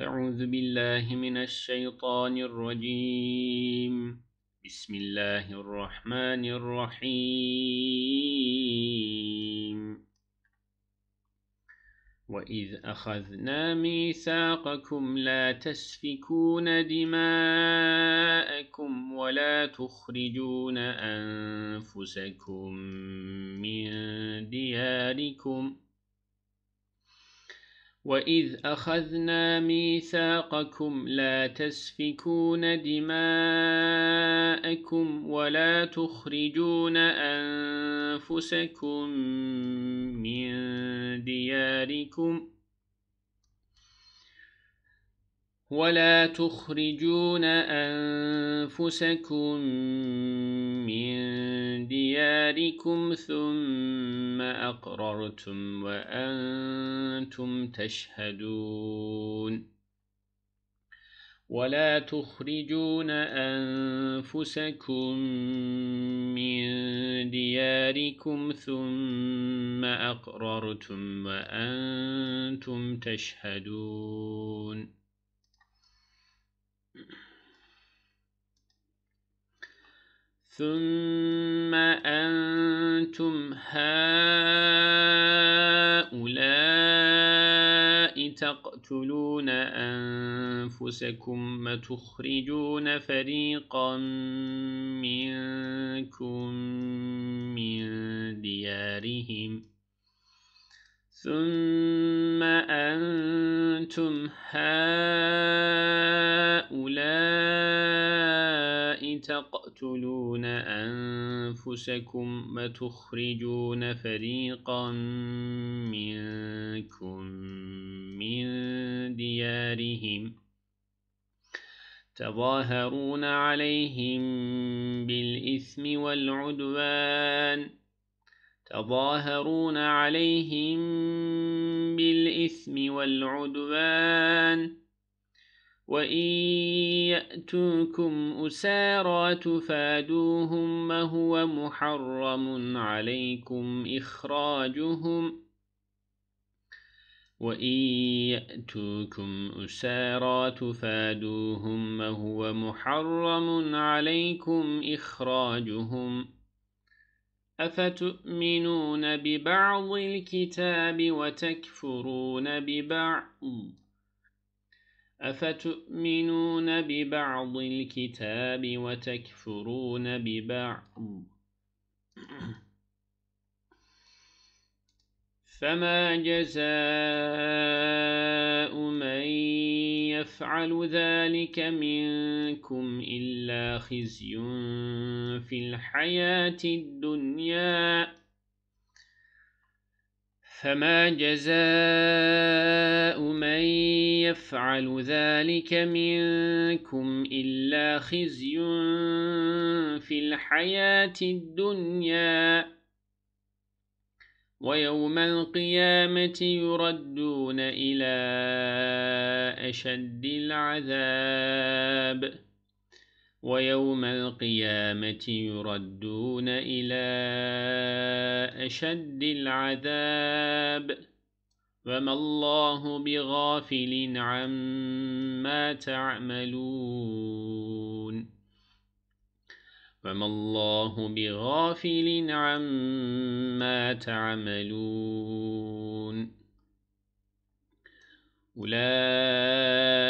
أعوذ بالله من الشيطان الرجيم بسم الله الرحمن الرحيم وإذ أخذنا ميثاقكم لا تسفكون دماءكم ولا تخرجون أنفسكم من دياركم ۖ وإذ أخذنا ميثاقكم لا تسفكون دماءكم ولا تخرجون أنفسكم من دياركم ولا تخرجون أنفسكم من دياركم ثم أقررتم وأنتم تشهدون ولا تخرجون أنفسكم من دياركم ثم أقررتم وأنتم تشهدون ثم أنتم هؤلاء تقتلون أنفسكم وتخرجون فريقا منكم من ديارهم ثم أنتم هؤلاء تقتلون تقتلون أنفسكم وتخرجون فريقا منكم من ديارهم تظاهرون عليهم بالإثم والعدوان تظاهرون عليهم بالإثم والعدوان وَإِن يَأْتُوكُمْ أُسَارَى تُفَادُوهُمْ هو مُحَرَّمٌ عَلَيْكُمْ إِخْرَاجُهُمْ وَإِن يَأْتُوكُمْ أُسَارَى تُفَادُوهُمْ هو مُحَرَّمٌ عَلَيْكُمْ إِخْرَاجُهُمْ أَفَتُؤْمِنُونَ بِبَعْضِ الْكِتَابِ وَتَكْفُرُونَ بِبَعْضٍ أفتؤمنون ببعض الكتاب وتكفرون ببعض فما جزاء من يفعل ذلك منكم إلا خزي في الحياة الدنيا فما جزاء من يفعل ذلك منكم إلا خزي في الحياة الدنيا ويوم القيامة يردون إلى أشد العذاب ويوم القيامة يردون إلى أشد العذاب وما الله بغافل عما تعملون وما الله بغافل عما تعملون أولئك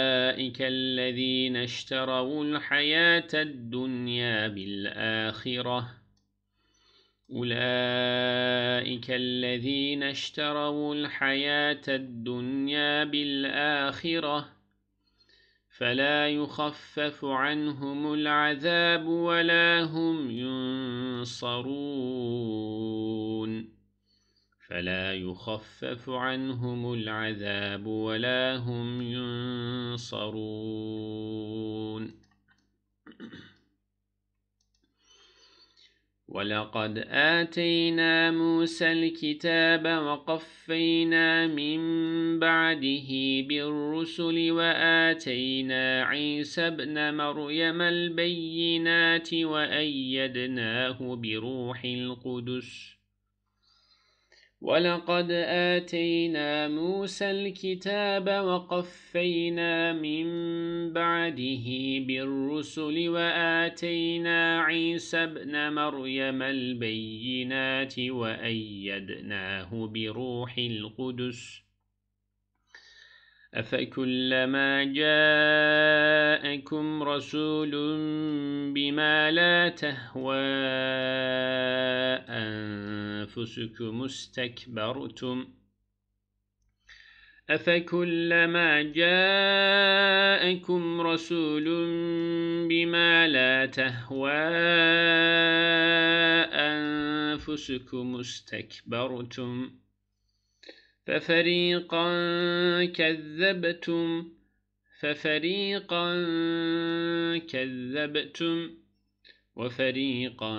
أولئك الذين اشتروا الحياة الدنيا بالآخرة أولئك الذين اشتروا الحياة الدنيا بالآخرة فلا يخفف عنهم العذاب ولا هم ينصرون فلا يخفف عنهم العذاب ولا هم ينصرون ولقد آتينا موسى الكتاب وقفينا من بعده بالرسل وآتينا عيسى ابن مريم البينات وأيدناه بروح القدس ولقد آتينا موسى الكتاب وقفينا من بعده بالرسل وآتينا عيسى ابن مريم البينات وأيدناه بروح القدس أفكلما جاءكم رسول بما لا تهوى أنفسكم استكبرتم أفكلما جاءكم رسول بما لا تهوى أنفسكم استكبرتم ففريقا كذبتم ففريقا كذبتم وفريقا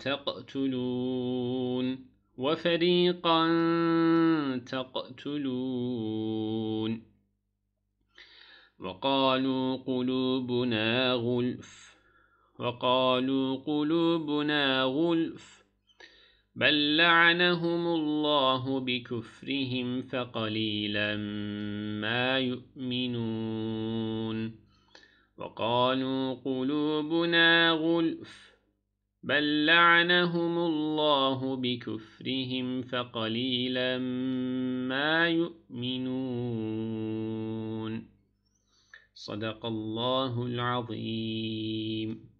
تقتلون وفريقا تقتلون وقالوا قلوبنا غلف وقالوا قلوبنا غلف بل لعنهم الله بكفرهم فقليلا ما يؤمنون وقالوا قلوبنا غلف بل لعنهم الله بكفرهم فقليلا ما يؤمنون صدق الله العظيم